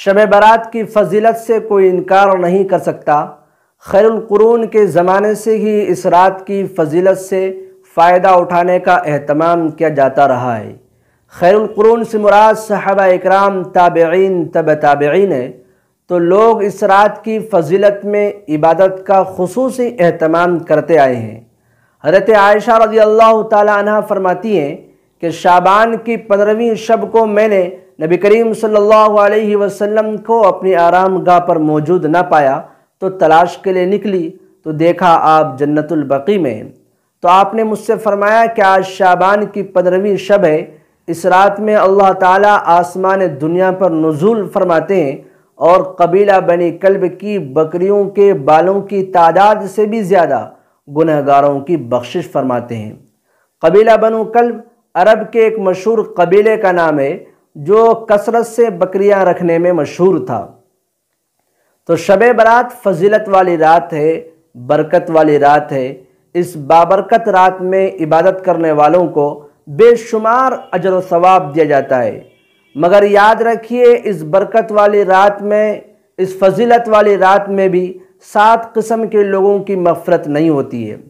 शब बारात की फजीलत से कोई इनकार नहीं कर सकता खैरक़रून के ज़माने से ही इस रात की फजीलत से फ़ायदा उठाने का अहतमाम किया जाता रहा है खैरक़रून से मुराद साहबा इकराम ताबेन तब ताबेन है तो लोग इस रात की फजीलत में इबादत का खसूस अहतमाम करते आए हैं हरत आयशा रजी अल्लाह तरमाती हैं कि शाबान की पंद्रहवीं शब को मैंने नबी करीम सल्लल्लाहु अलैहि वसल्लम को अपनी आराम गाह पर मौजूद ना पाया तो तलाश के लिए निकली तो देखा आप जन्नतुल बकी में हैं तो आपने मुझसे फरमाया कि आज शाबान की पंद्रहवीं शब है इस रात में अल्लाह ताला आसमान दुनिया पर नज़ुल फरमाते हैं और कबीला बनी कल्ब की बकरियों के बालों की तादाद से भी ज़्यादा गुनहगारों की बख्शिश फरमाते हैं कबीला बनु कल्ब अरब के एक मशहूर कबीले का नाम है जो कसरत से बकरियां रखने में मशहूर था तो शब बरात फजीलत वाली रात है बरकत वाली रात है इस बाबरकत रात में इबादत करने वालों को बेशुमार अजर सवाब दिया जाता है मगर याद रखिए इस बरकत वाली रात में इस फजीलत वाली रात में भी सात किस्म के लोगों की मफ़रत नहीं होती है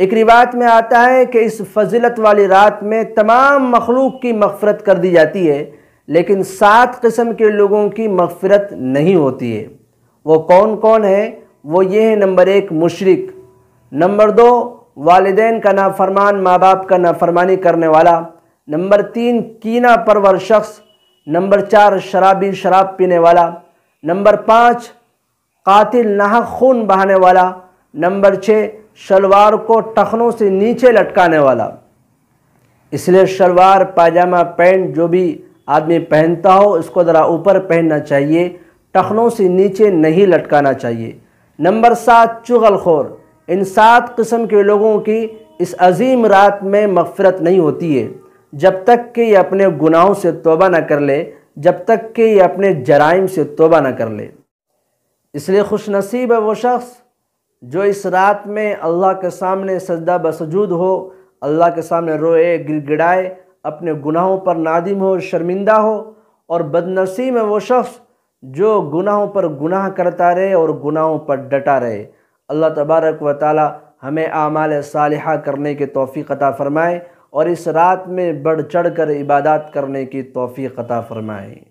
एक रिवायत में आता है कि इस फजीलत वाली रात में तमाम मखलूक की मफ़रत कर दी जाती है लेकिन सात किस्म के लोगों की मफफरत नहीं होती है वो कौन कौन है वो ये है नंबर एक मुशरक नंबर दो वालदेन का नाफरमान माँ बाप का नाफरमानी करने वाला नंबर तीन कीना परवर शख्स नंबर चार शराबी शराब पीने वाला नंबर पाँच कातिल नाहक खून बहाने वाला नंबर छः शलवार को टखनों से नीचे लटकाने वाला इसलिए शलवार पाजामा पैंट जो भी आदमी पहनता हो इसको ज़रा ऊपर पहनना चाहिए टखनों से नीचे नहीं लटकाना चाहिए नंबर सात चुगलखोर इन सात किस्म के लोगों की इस अजीम रात में मफफरत नहीं होती है जब तक कि ये अपने गुनाहों से तोबा ना कर ले जब तक कि ये अपने जराइम से तोबा ना कर ले इसलिए खुशनसीब है वो शख्स जो इस रात में अल्लाह के सामने सजदा बसजूद हो अल्लाह के सामने रोए गिड़गिड़ाए अपने गुनाहों पर नादिम हो शर्मिंदा हो और बदनसीब है वो शख्स जो गुनाहों पर गुनाह करता रहे और गुनाहों पर डटा रहे अल्लाह तबारक व ताली हमें आमाल साल करने के तोफ़ी अता फ़रमाए और इस रात में बढ़ चढ़ कर इबादत करने की तोफ़ी अता फ़रमाए